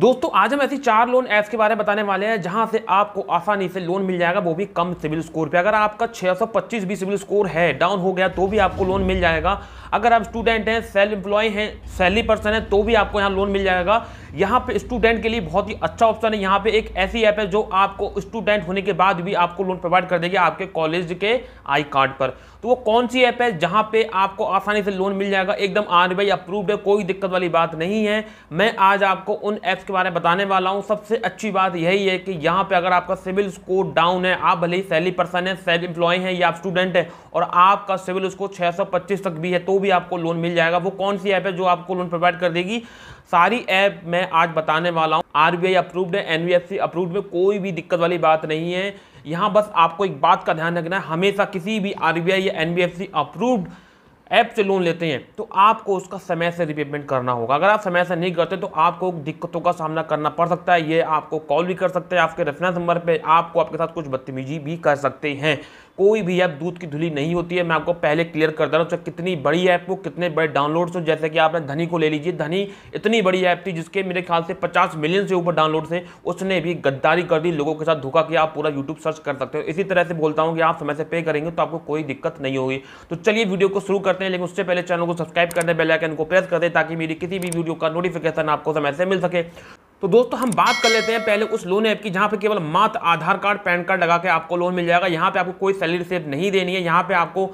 दोस्तों आज हम ऐसी चार लोन ऐप्स के बारे में बताने वाले हैं जहां से आपको आसानी से लोन मिल जाएगा वो भी कम सिविल स्कोर पे अगर आपका 625 भी सिविल स्कोर है डाउन हो गया तो भी आपको लोन मिल जाएगा अगर आप स्टूडेंट हैं सेल्फ एम्प्लॉय हैं सैलरी पर्सन है तो भी आपको यहाँ लोन मिल जाएगा यहाँ पे स्टूडेंट के लिए बहुत ही अच्छा ऑप्शन है यहाँ पे एक ऐसी ऐप है जो आपको स्टूडेंट होने के बाद भी आपको लोन प्रोवाइड कर देगी आपके कॉलेज के आई कार्ड पर तो वो कौन सी ऐप है जहाँ पे आपको आसानी से लोन मिल जाएगा एकदम आर अप्रूव्ड है कोई दिक्कत वाली बात नहीं है मैं आज आपको उन ऐप्स के बारे में बताने वाला हूँ सबसे अच्छी बात यही है कि यहाँ पे अगर आपका सिविल स्कोर डाउन है आप भले ही सैली पर्सन है सेल्फ एम्प्लॉय है या स्टूडेंट है और आपका सिविल स्कोर छः तक भी है तो भी आपको लोन मिल जाएगा वो कौन सी ऐप है जो आपको लोन प्रोवाइड कर देगी सारी ऐप मैं आज बताने वाला हूँ आरबीआई अप्रूव्ड है एनबीएफसी अप्रूव्ड में कोई भी दिक्कत वाली बात नहीं है यहाँ बस आपको एक बात का ध्यान रखना है हमेशा किसी भी आर या एन अप्रूव्ड ऐप से लोन लेते हैं तो आपको उसका समय से रिपेमेंट करना होगा अगर आप समय से नहीं करते तो आपको दिक्कतों का सामना करना पड़ सकता है ये आपको कॉल भी कर सकते हैं आपके रेफरेंस नंबर पे आपको आपके साथ कुछ बदतमीजी भी कर सकते हैं कोई भी ऐप दूध की धुली नहीं होती है मैं आपको पहले क्लियर कर दे रहा हूँ चाहे कितनी बड़ी ऐप हो कितने बड़े डाउनलोड्स हो जैसे कि आपने धनी को ले लीजिए धनी इतनी बड़ी ऐप थी जिसके मेरे ख्याल से पचास मिलियन से ऊपर डाउनलोड्स है उसने भी गद्दारी कर दी लोगों के साथ धोखा किया आप पूरा यूट्यूब सर्च कर सकते हो इसी तरह से बोलता हूँ कि आप समय से पे करेंगे तो आपको कोई दिक्कत नहीं होगी तो चलिए वीडियो को शुरू करते हैं लेकिन उससे पहले चैनल को सब्सक्राइब कर दें बेलाइकन को प्रेस कर दें ताकि मेरी किसी भी वीडियो का नोटिफिकेशन आपको समय से मिल सके तो दोस्तों हम बात कर लेते हैं पहले उस लोन ऐप की जहां पे केवल मात्र आधार कार्ड पैन कार्ड लगा के आपको लोन मिल जाएगा यहाँ पे आपको कोई सैलरी सेव नहीं देनी है यहाँ पे आपको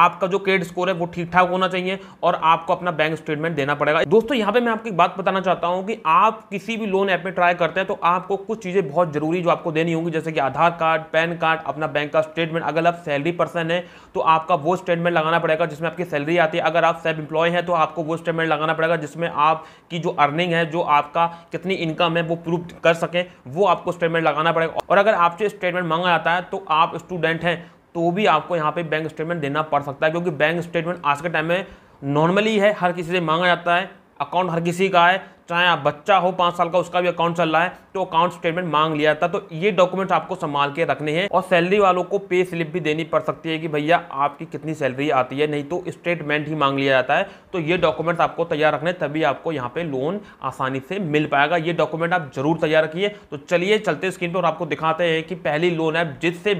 आपका जो क्रेडिट स्कोर है वो ठीक ठाक होना चाहिए और आपको अपना बैंक स्टेटमेंट देना पड़ेगा दोस्तों यहाँ पे मैं आपको एक बात बताना चाहता हूँ कि आप किसी भी लोन ऐप में ट्राई करते हैं तो आपको कुछ चीज़ें बहुत जरूरी जो आपको देनी होंगी जैसे कि आधार कार्ड पैन कार्ड अपना बैंक का स्टेटमेंट अगर आप सैलरी पर्सन है तो आपका वो स्टेटमेंट लगाना पड़ेगा जिसमें आपकी सैलरी आती है अगर आप सेल्फ एम्प्लॉय हैं तो आपको वो स्टेटमेंट लगाना पड़ेगा जिसमें आपकी जो अर्निंग है जो आपका कितनी इनकम है वो प्रूव कर सकें वो आपको स्टेटमेंट लगाना पड़ेगा और अगर आपसे स्टेटमेंट मांगा जाता है तो आप स्टूडेंट हैं तो भी आपको यहाँ पे बैंक स्टेटमेंट देना पड़ सकता है क्योंकि बैंक स्टेटमेंट आज के टाइम में नॉर्मली है हर किसी से मांगा जाता है अकाउंट हर किसी का है चाहे आप बच्चा हो पांच साल का उसका भी अकाउंट चल रहा है तो अकाउंट स्टेटमेंट मांग लिया था तो ये डॉक्यूमेंट आपको संभाल के रखने हैं और सैलरी वालों को पे स्लिप भी देनी पड़ सकती है कि भैया आपकी कितनी सैलरी आती है नहीं तो स्टेटमेंट ही मांग लिया जाता है तो ये डॉक्यूमेंट आपको तैयार रखने तभी आपको यहाँ पे लोन आसानी से मिल पाएगा ये डॉक्यूमेंट आप जरूर तैयार रखिए तो चलिए चलते स्क्रीन पर आपको दिखाते हैं कि पहली लोन ऐप जिससे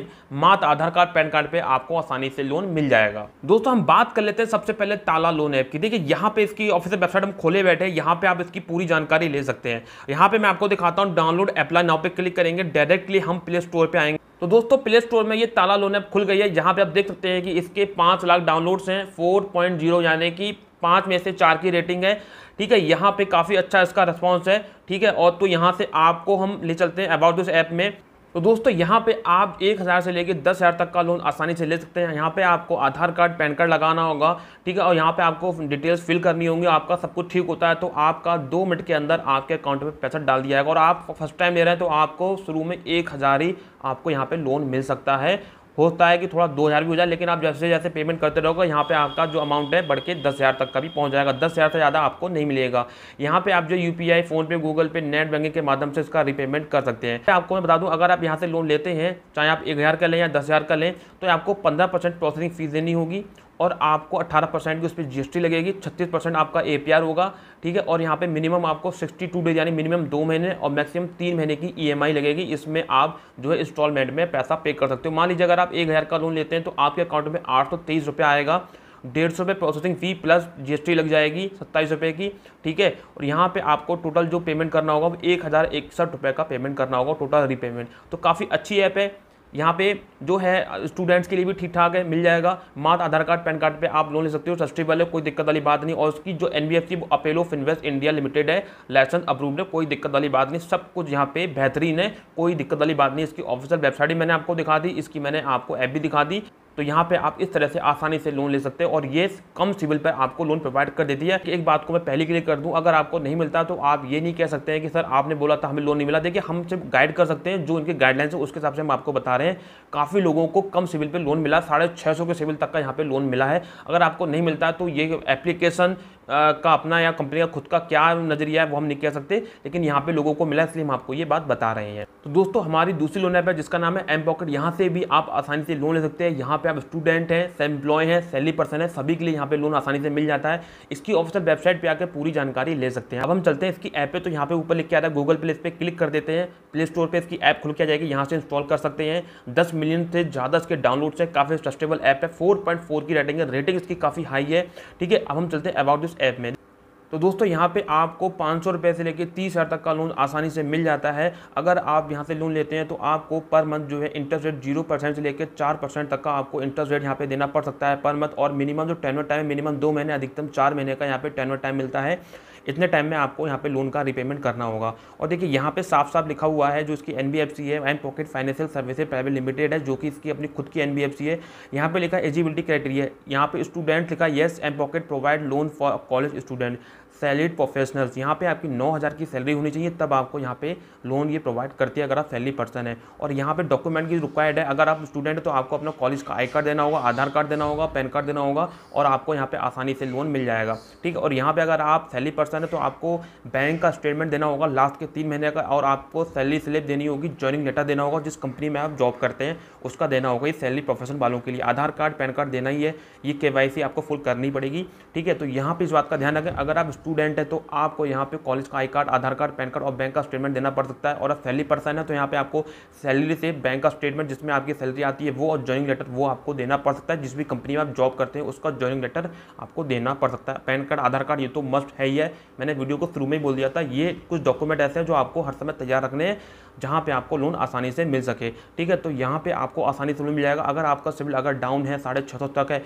मात आधार कार्ड पैन कार्ड पर आपको आसानी से लोन मिल जाएगा दोस्तों हम बात कर लेते हैं सबसे पहले ताला लोन ऐप की देखिए यहाँ पे इसकी ऑफिसियल वेबसाइट हम खोले बैठे यहाँ पे आप इसकी पूरी पूरी जानकारी ले सकते हैं यहाँ पे मैं आपको दिखाता हूँ डाउनलोड अप्लाई नाउ पे क्लिक करेंगे डायरेक्टली हम प्ले स्टोर पे आएंगे तो दोस्तों प्ले स्टोर में ये ताला लोन ऐप खुल गई है जहाँ पे आप देख सकते हैं कि इसके पाँच लाख डाउनलोड्स हैं फोर पॉइंट जीरो यानी कि पाँच में से चार की रेटिंग है ठीक है यहाँ पे काफ़ी अच्छा इसका रिस्पॉन्स है ठीक है और तो यहाँ से आपको हम ले चलते हैं अबाउट दिस ऐप में तो दोस्तों यहाँ पे आप एक हज़ार से लेकर दस हज़ार तक का लोन आसानी से ले सकते हैं यहाँ पे आपको आधार कार्ड पैन कार्ड लगाना होगा ठीक है और यहाँ पे आपको डिटेल्स फिल करनी होंगी आपका सब कुछ ठीक होता है तो आपका दो मिनट के अंदर आपके अकाउंट में पैसा डाल दिया जाएगा और आप फर्स्ट टाइम ले रहे हैं तो आपको शुरू में एक हज़ार ही आपको यहाँ पर लोन मिल सकता है होता है कि थोड़ा दो हज़ार भी हो जाए लेकिन आप जैसे जैसे पेमेंट करते रहोगे यहाँ पे आपका जो अमाउंट है बढ़ के दस हज़ार तक का भी पहुँच जाएगा दस हज़ार से ज़्यादा आपको नहीं मिलेगा यहाँ पे आप जो U P I PhonePe Google Pay net banking के माध्यम से इसका रिपेमेंट कर सकते हैं आपको मैं बता दूँ अगर आप यहाँ से लोन लेते हैं चाहे आप एक हज़ार का लें या दस हज़ार का लें तो आपको पंद्रह परसेंट प्रोसेसिंग फ़ीस देनी होगी और आपको 18 परसेंट की उस पर जी लगेगी 36 परसेंट आपका एपीआर होगा ठीक है और यहाँ पे मिनिमम आपको 62 डेज यानी मिनिमम दो महीने और मैक्सिमम तीन महीने की ईएमआई e लगेगी इसमें आप जो है इंस्टॉलमेंट में पैसा पे कर सकते हो मान लीजिए अगर आप एक हज़ार का लोन लेते हैं तो आपके अकाउंट में आठ सौ तेईस रुपये आएगा डेढ़ सौ रुपये प्रोसेसिंग फ़ी प्लस जीएसटी लग जाएगी सत्ताईस रुपये की ठीक है और यहाँ पे आपको टोटल जो पेमेंट करना होगा वो एक हज़ार इकसठ रुपये का पेमेंट करना होगा टोटल रीपेमेंट तो काफ़ी अच्छी ऐप है यहाँ पे जो है स्टूडेंट्स के लिए भी ठीक ठाक है मिल जाएगा मात्र आधार कार्ड पैन कार्ड पे आप लोन ले सकते हो सस्ती वाले कोई दिक्कत वाली बात नहीं और उसकी जो एन वो अपेलो फिनवेस्ट इंडिया लिमिटेड है लाइसेंस अप्रूव्ड है कोई दिक्कत वाली बात नहीं सब कुछ यहाँ पे बेहतरीन है कोई दिक्कत वाली बात नहीं इसकी ऑफिशियल वेबसाइट भी मैंने आपको दिखा दी इसकी मैंने आपको ऐप भी दिखा दी तो यहाँ पे आप इस तरह से आसानी से लोन ले सकते हैं और ये कम सिविल पर आपको लोन प्रोवाइड कर देती है कि एक बात को मैं पहले क्लियर कर दूं अगर आपको नहीं मिलता तो आप ये नहीं कह सकते हैं कि सर आपने बोला था हमें लोन नहीं मिला देखिए हम सिर्फ गाइड कर सकते हैं जो इनके गाइडलाइंस है उसके हिसाब से हम आपको बता रहे हैं काफ़ी काफ़ी लोगों को कम सिविल पे लोन मिला साढ़े छः सौ के सिविल तक का यहाँ पे लोन मिला है अगर आपको नहीं मिलता है तो ये एप्लीकेशन का अपना या कंपनी का खुद का क्या नज़रिया है वो हम नहीं कह सकते लेकिन यहाँ पे लोगों को मिला इसलिए हम आपको ये बात बता रहे हैं तो दोस्तों हमारी दूसरी लोन ऐप है जिसका नाम है एम पॉकेट यहाँ से भी आप आसानी से लोन ले सकते हैं यहाँ पे आप स्टूडेंट हैं एम्प्लॉय हैं सैलरी पर्सन है सभी के लिए यहाँ पे लोन आसानी से मिल जाता है इसकी ऑफिशियल वेबसाइट पर आकर पूरी जानकारी ले सकते हैं अब हम चलते हैं इसकी ऐप है तो यहाँ पे ऊपर लिख के आता है गूगल प्ले इस पर क्लिक कर देते हैं प्ले स्टोर पर इसकी ऐप खुल के जाएगी यहाँ से इंस्टॉल कर सकते हैं दस मिलियन से ज़्यादा इसके डाउनलोड्स है काफ़ी ट्रस्टेबल ऐप है फोर की रेटिंग है रेटिंग इसकी काफ़ी हाई है ठीक है अब हम चलते हैं अबाउट उस ऐप में तो दोस्तों यहाँ पे आपको पाँच सौ रुपये से लेकर तीस हज़ार तक का लोन आसानी से मिल जाता है अगर आप यहाँ से लोन लेते हैं तो आपको पर मंथ जो है इंटरेस्ट रेट जीरो परसेंट से लेकर चार परसेंट तक का आपको इंटरेस्ट रेट यहाँ पे देना पड़ सकता है पर मंथ और मिनिमम जो टेनवर टाइम मिनिमम दो महीने अधिकतम चार महीने का यहाँ पर टेनवर टाइम मिलता है इतने टाइम में आपको यहाँ पे लोन का रिपेमेंट करना होगा और देखिए यहाँ पे साफ साफ लिखा हुआ है जो इसकी एन है mPokket Financial Services Private Limited है जो कि इसकी अपनी खुद की एन है यहाँ पर लिखा एजिबिलिटी क्राइटेरिया यहाँ पर स्टूडेंट लिखा yes mPokket provide loan for college student salaried professionals यहाँ पे आपकी 9000 की सैलरी होनी चाहिए तब आपको यहाँ पे लोन ये प्रोवाइड करती है अगर आप सैलरी पर्सन है और यहाँ पे डॉक्यूमेंट की रिक्वायर्ड है अगर आप स्टूडेंट हैं तो आपको अपना कॉलेज का आई कार्ड देना होगा आधार कार्ड देना होगा पैन कार्ड देना होगा और आपको यहाँ पर आसानी से लोन मिल जाएगा ठीक है और यहाँ पर अगर आप सैलरी पर्सन है तो आपको बैंक का स्टेटमेंट देना होगा लास्ट के तीन महीने का और आपको सैलरी स्लिप देनी होगी ज्वाइनिंग लेटर देना होगा जिस कंपनी में आप जॉब करते हैं उसका देना होगा ये सैलरी प्रोफेशन वालों के लिए आधार कार्ड पैन कार्ड देना ही है ये के आपको फुल करनी पड़ेगी ठीक है तो यहाँ पर इस बात का ध्यान रखें अगर आप स्टूडेंट है तो आपको यहाँ पे कॉलेज का I card Aadhaar card PAN card और बैंक का स्टेटमेंट देना पड़ सकता है और सैलरी पर्सन है तो यहाँ पे आपको सैलरी से बैंक का स्टेटमेंट जिसमें आपकी सैलरी आती है वो और ज्वाइनिंग लेटर वो आपको देना पड़ सकता है जिस भी कंपनी में आप जॉब करते हैं उसका ज्वाइनिंग लेटर आपको देना पड़ सकता है पैन कार्ड आधार कार्ड ये तो मस्ट है ही है मैंने वीडियो को शुरू में ही बोल दिया था ये कुछ डॉक्यूमेंट ऐसे हैं जो आपको हर समय तैयार रखने हैं जहाँ पे आपको लोन आसानी से मिल सके ठीक है तो यहाँ पे आपको आसानी से लोन मिल जाएगा अगर आपका सिविल अगर डाउन है साढ़े छः सौ तक है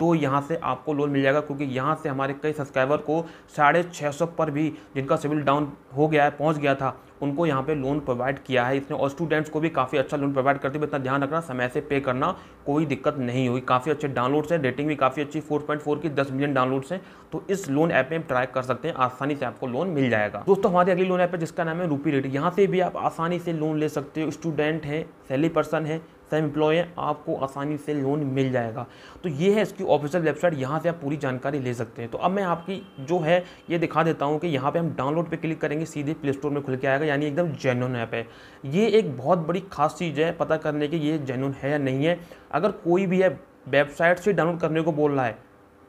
तो यहाँ से आपको लोन मिल जाएगा क्योंकि यहाँ से हमारे कई सब्सक्राइबर को साढ़े छः सौ पर भी जिनका सिविल डाउन हो गया है पहुँच गया था उनको यहाँ पे लोन प्रोवाइड किया है इसने और स्टूडेंट्स को भी काफ़ी अच्छा लोन प्रोवाइड करते हुए इतना ध्यान रखना समय से पे करना कोई दिक्कत नहीं हुई काफ़ी अच्छे डाउनलोड्स हैं रेटिंग भी काफ़ी अच्छी 4.4 की 10 मिलियन डाउनलोड्स हैं तो इस लोन ऐप में ट्राई कर सकते हैं आसानी से आपको लोन मिल जाएगा दोस्तों हमारी अगली लोन ऐप है जिसका नाम है रूपी रेट यहाँ से भी आप आसानी से लोन ले सकते हो स्टूडेंट हैं सैली पर्सन है सेल्फ एम्प्लॉय हैं आपको आसानी से लोन मिल जाएगा तो ये है इसकी ऑफिशियल वेबसाइट यहाँ से आप पूरी जानकारी ले सकते हैं तो अब मैं आपकी जो है ये दिखा देता हूँ कि यहाँ पे हम डाउनलोड पे क्लिक करेंगे सीधे प्ले स्टोर में खुल के आएगा यानी एकदम जेनुन ऐप है ये एक बहुत बड़ी खास चीज़ है पता करने की ये जेनुन है या नहीं है अगर कोई भी है वेबसाइट से डाउनलोड करने को बोल रहा है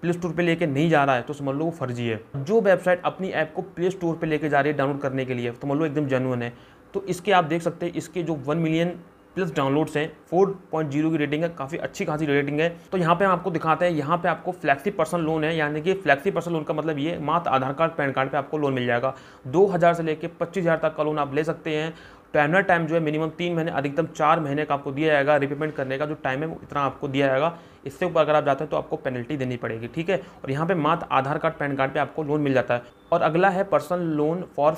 प्ले स्टोर पर लेके नहीं जा रहा है तो समझ लो वो फर्जी है जो वेबसाइट अपनी ऐप को प्ले स्टोर पर लेके जा रही है डाउनलोड करने के लिए तो समझ लो एकदम जेनुअन है तो इसके आप देख सकते हैं इसके जो वन मिलियन प्लस डाउनलोड्स हैं जीरो की रेटिंग है काफ़ी अच्छी खासी रेटिंग है तो यहाँ पे हम आपको दिखाते हैं यहाँ पे आपको फ्लैक्सी पर्सनल लोन है यानी कि फ्लैक्सी पर्सनल लोन का मतलब ये मात्र आधार कार्ड पैन कार्ड पे आपको लोन मिल जाएगा हज़ार से लेकर हज़ार तक का लोन आप ले सकते हैं टर्नर टाइम जो है मिनिमम तीन महीने अधिकतम चार महीने का आपको दिया जाएगा रिपेमेंट करने का जो टाइम है वो इतना आपको दिया जाएगा इससे ऊपर अगर आप जाते हैं तो आपको पेनल्टी देनी पड़ेगी ठीक है और यहाँ पे मात्र आधार कार्ड पैन कार्ड पे आपको लोन मिल जाता है और अगला है personal loan for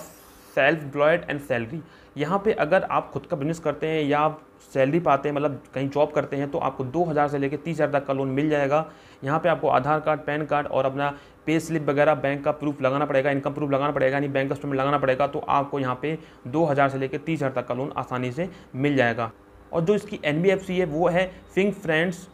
self employed and salary यहाँ पे अगर आप खुद का बिजनेस करते हैं या आप सैलरी पाते हैं मतलब कहीं जॉब करते हैं तो आपको दो हज़ार से लेकर तीस हज़ार तक का लोन मिल जाएगा यहाँ पे आपको आधार कार्ड पैन कार्ड और अपना पे स्लिप वगैरह बैंक का प्रूफ लगाना पड़ेगा इनकम प्रूफ लगाना पड़ेगा यानी बैंक स्टेटमेंट लगाना पड़ेगा तो आपको यहाँ पे दो हज़ार से लेकर तीस हज़ार तक का लोन आसानी से मिल जाएगा और जो इसकी एन है वो है फिंग फ्रेंड्स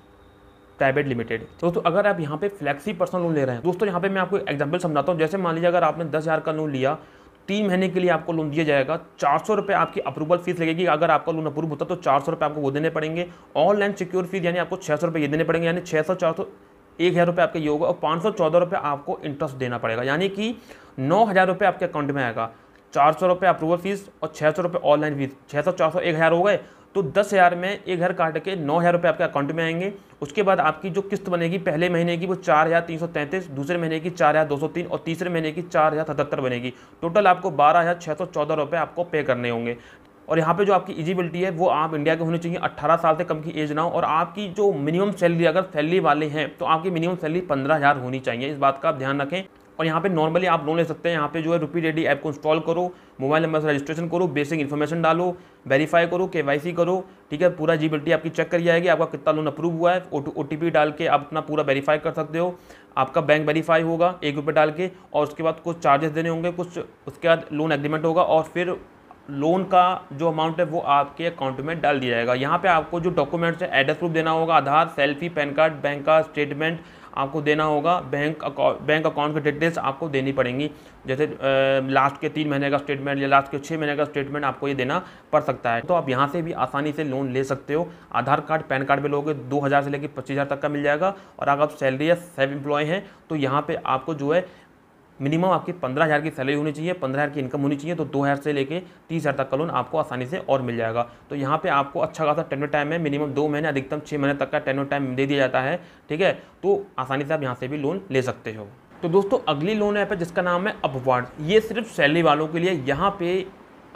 प्राइवेट लिमिटेड दोस्तों अगर आप यहाँ पे फ्लेक्सी पर्सनल लोन ले रहे हैं दोस्तों यहाँ पे मैं आपको एग्जांपल समझाता हूँ जैसे मान लीजिए अगर आपने दस हज़ार का लोन लिया तीन महीने के लिए आपको लोन दिया जाएगा चार सौ रुपये आपकी अप्रूवल फीस लगेगी अगर आपका लोन अप्रूव होता तो चार सौ रुपये आपको वो देने पड़ेंगे ऑनलाइन सिक्योर फीस यानी आपको छः सौ रुपये ये देने पड़ेंगे यानी छः सौ चार सौ एक हज़ार रुपये आपका ये होगा और पाँच सौ चौदह रुपये आपको इंटरेस्ट देना पड़ेगा यानी कि नौ हज़ार रुपये आपके अकाउंट में आएगा चार सौ रुपये अप्रूवल फीस और छः सौ रुपये ऑनलाइन फीस छः सौ चार सौ एक हज़ार हो गए तो दस हज़ार में एक घर काट के नौ हज़ार रुपये आपके अकाउंट में आएंगे उसके बाद आपकी जो किस्त बनेगी पहले महीने की वो चार हज़ार तीन सौ तैंतीस दूसरे महीने की चार हज़ार दो सौ तीन और तीसरे महीने की चार हज़ार सतहत्तर बनेगी टोटल आपको बारह हज़ार छः सौ चौदह रुपये आपको पे करने होंगे और यहाँ पे जो आपकी इजिबिलिटी है वो आप इंडिया के होनी चाहिए 18 साल से कम की एज ना हो और आपकी जो मिनिमम सैलरी अगर सैलरी वाले हैं तो आपकी मिनिमम सैलरी पंद्रह हज़ार होनी चाहिए इस बात का आप ध्यान रखें और यहाँ पे नॉर्मली आप लोन ले सकते हैं यहाँ पे जो है रुपी रेडी ऐप को इंस्टॉल करो मोबाइल नंबर से रजिस्ट्रेशन करो बेसिक इन्फॉर्मेशन डालो वेरीफाई करो के करो ठीक है पूरा जी आपकी चेक करी जाएगी आपका कितना लोन अप्रूव हुआ है ओ टी डाल के आप अपना पूरा वेरीफाई कर सकते हो आपका बैंक वेरीफाई होगा एक रुपये डाल के और उसके बाद कुछ चार्जेस देने होंगे कुछ उसके बाद लोन एग्रीमेंट होगा और फिर लोन का जो अमाउंट है वो आपके अकाउंट में डाल दिया जाएगा यहाँ पे आपको जो डॉक्यूमेंट्स है एड्रेस प्रूफ देना होगा Aadhaar selfie PAN card bank का स्टेटमेंट आपको देना होगा बैंक अकाउंट बैंक अकाउंट की डिटेल्स आपको देनी पड़ेंगी जैसे लास्ट के तीन महीने का स्टेटमेंट या लास्ट के छः महीने का स्टेटमेंट आपको ये देना पड़ सकता है तो आप यहाँ से भी आसानी से लोन ले सकते हो आधार कार्ड पैन कार्ड पर लोगे दो हज़ार से लेकर पच्चीस हज़ार तक का मिल जाएगा और अगर आप सैलरी या सेल्फ एम्प्लॉय हैं तो यहाँ पर आपको जो है मिनिमम आपकी पंद्रह हज़ार की सैलरी होनी चाहिए पंद्रह हज़ार की इनकम होनी चाहिए तो दो हज़ार से लेके तीस हज़ार तक का लोन आपको आसानी से और मिल जाएगा तो यहाँ पे आपको अच्छा खासा टेनो टाइम है मिनिमम दो महीने अधिकतम छः महीने तक का टेनो टाइम दे दिया जाता है ठीक है तो आसानी से आप यहाँ से भी लोन ले सकते हो तो दोस्तों अगली लोन ऐप है जिसका नाम है अपवार्ड ये सिर्फ सैलरी वालों के लिए यहाँ पे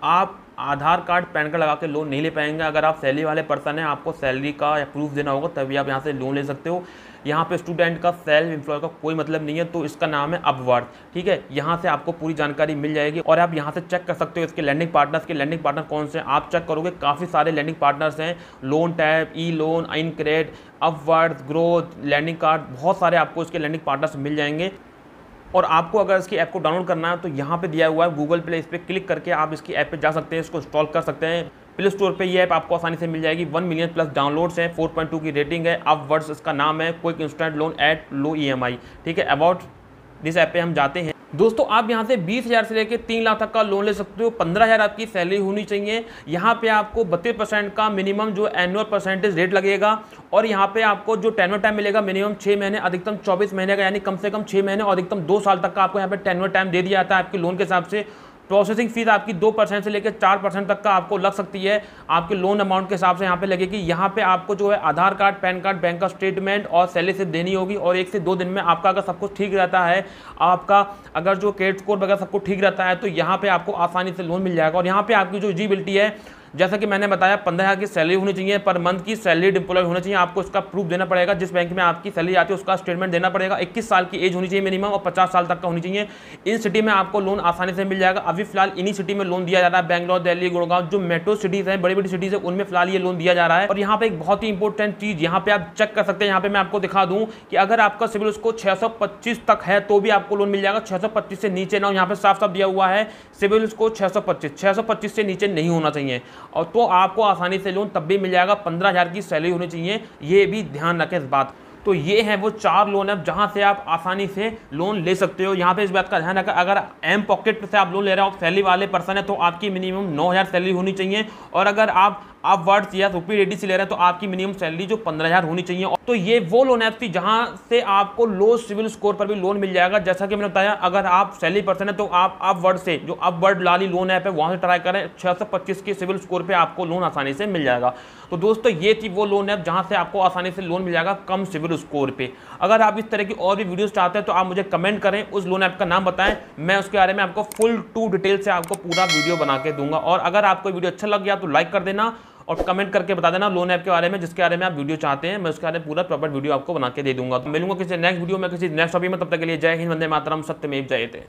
आप आधार कार्ड पैन कार्ड लगा के लोन नहीं ले पाएंगे अगर आप सैलरी वाले पर्सन हैं आपको सैलरी का प्रूफ देना होगा तभी आप यहाँ से लोन ले सकते हो यहाँ पे स्टूडेंट का सेल्फ एम्प्लॉय का कोई मतलब नहीं है तो इसका नाम है अपवर्थ ठीक है यहाँ से आपको पूरी जानकारी मिल जाएगी और आप यहाँ से चेक कर सकते हो इसके लैंडिंग पार्टनर्स के लैंडिंग पार्टनर कौन से हैं आप चेक करोगे काफ़ी सारे लैंडिंग पार्टनर्स हैं loan tap e loan InCred Upwards growth lending card बहुत सारे आपको इसके लैंडिंग पार्टनर्स मिल जाएंगे और आपको अगर इसकी ऐप को डाउनलोड करना है तो यहाँ पे दिया हुआ है गूगल प्ले इस पर क्लिक करके आप इसकी ऐप पे जा सकते हैं इसको इंस्टॉल कर सकते हैं प्ले स्टोर पे ये ऐप आपको आसानी से मिल जाएगी वन मिलियन प्लस डाउनलोड्स हैं फोर पॉइंट टू की रेटिंग है अब वर्ड्स इसका नाम है quick instant loan at low ई ठीक है अबाउट दिस ऐप पर हम जाते हैं दोस्तों आप यहाँ से बीस हज़ार से लेकर तीन लाख तक का लोन ले सकते हो पंद्रह हज़ार आपकी सैलरी होनी चाहिए यहाँ पे आपको बत्तीस परसेंट का मिनिमम जो एनुअल परसेंटेज रेट लगेगा और यहाँ पे आपको जो टेनवर टाइम मिलेगा मिनिमम 6 महीने अधिकतम चौबीस महीने का यानी कम से कम 6 महीने और अधिकतम दो साल तक का आपको यहाँ पे टेनवर टाइम दे दिया जाता है आपके लोन के हिसाब से प्रोसेसिंग फीस आपकी दो परसेंट से लेकर चार परसेंट तक का आपको लग सकती है आपके लोन अमाउंट के हिसाब से यहाँ पे लगेगी यहाँ पे आपको जो है Aadhaar card PAN card bank का स्टेटमेंट और सैलरी से देनी होगी और एक से दो दिन में आपका अगर सब कुछ ठीक रहता है आपका अगर जो क्रेडिट स्कोर वगैरह सब कुछ ठीक रहता है तो यहाँ पर आपको आसानी से लोन मिल जाएगा और यहाँ पर आपकी जो एलिजिबिलिटी है जैसा कि मैंने बताया पंद्रह हज़ार की सैलरी होनी चाहिए पर मंथ की सैलरी इंप्लॉय होना चाहिए आपको इसका प्रूफ देना पड़ेगा जिस बैंक में आपकी सैलरी आती है उसका स्टेटमेंट देना पड़ेगा इक्कीस साल की एज होनी चाहिए मिनिमम और पचास साल तक का होनी चाहिए इन सिटी में आपको लोन आसानी से मिल जाएगा अभी फिलहाल इन्हीं सिटी में लोन दिया जा रहा है बैंगलोर दिल्ली गुड़गांव जो मेट्रो सिटीज़ हैं बड़ी बड़ी सिटीज़ है उनमें फिलहाल ये लोन दिया जा रहा है और यहाँ पर एक बहुत ही इंपॉर्टेंट चीज़ यहाँ पे आप चेक कर सकते हैं यहाँ पे मैं आपको दिखा दूँ कि अगर आपका सिविल उसको 625 तक है तो भी आपको लोन मिल जाएगा 625 से नीचे ना यहाँ पे साफ साफ दिया हुआ है सिविल स्कोर 625 625 से नीचे नहीं होना चाहिए और तो आपको आसानी से लोन तब भी मिल जाएगा पंद्रह हज़ार की सैलरी होनी चाहिए ये भी ध्यान रखें इस बात तो ये हैं वो चार लोन है जहाँ से आप आसानी से लोन ले सकते हो यहाँ पे इस बात का ध्यान रखा अगर एम पॉकेट से आप लोन ले रहे हो सैलरी वाले पर्सन है तो आपकी मिनिमम नौ हज़ार सैलरी होनी चाहिए और अगर आप आप वर्ड्स या रुपी रेडी से ले रहे हैं तो आपकी मिनिमम सैलरी जो पंद्रह हज़ार होनी चाहिए तो ये वो लोन ऐप थी जहाँ से आपको लो सिविल स्कोर पर भी लोन मिल जाएगा जैसा कि मैंने बताया अगर आप सैलरी पर्सन है तो आप वर्ड से जो वर्ड लाली लोन ऐप है वहाँ से ट्राई करें छः के सिविल स्कोर पर आपको लोन आसानी से मिल जाएगा तो दोस्तों ये थी वो लोन ऐप जहाँ से आपको आसानी से लोन मिल जाएगा कम सिविल स्कोर पर अगर आप इस तरह की और भी वीडियोज़ चाहते हैं तो आप मुझे कमेंट करें उस लोन ऐप का नाम बताएं मैं उसके बारे में आपको फुल टू डिटेल से आपको पूरा वीडियो बना के दूंगा और अगर आपको वीडियो अच्छा लग गया तो लाइक कर देना और कमेंट करके बता देना लोन ऐप के बारे में जिसके बारे में आप वीडियो चाहते हैं मैं उसके बारे में पूरा प्रॉपर वीडियो आपको बना के दे दूंगा तो मिलूंगा किसी नेक्स्ट वीडियो में किसी नेक्स्ट टॉपिक में तब तक के लिए जय हिंद वंदे मातरम सत्य में जय थे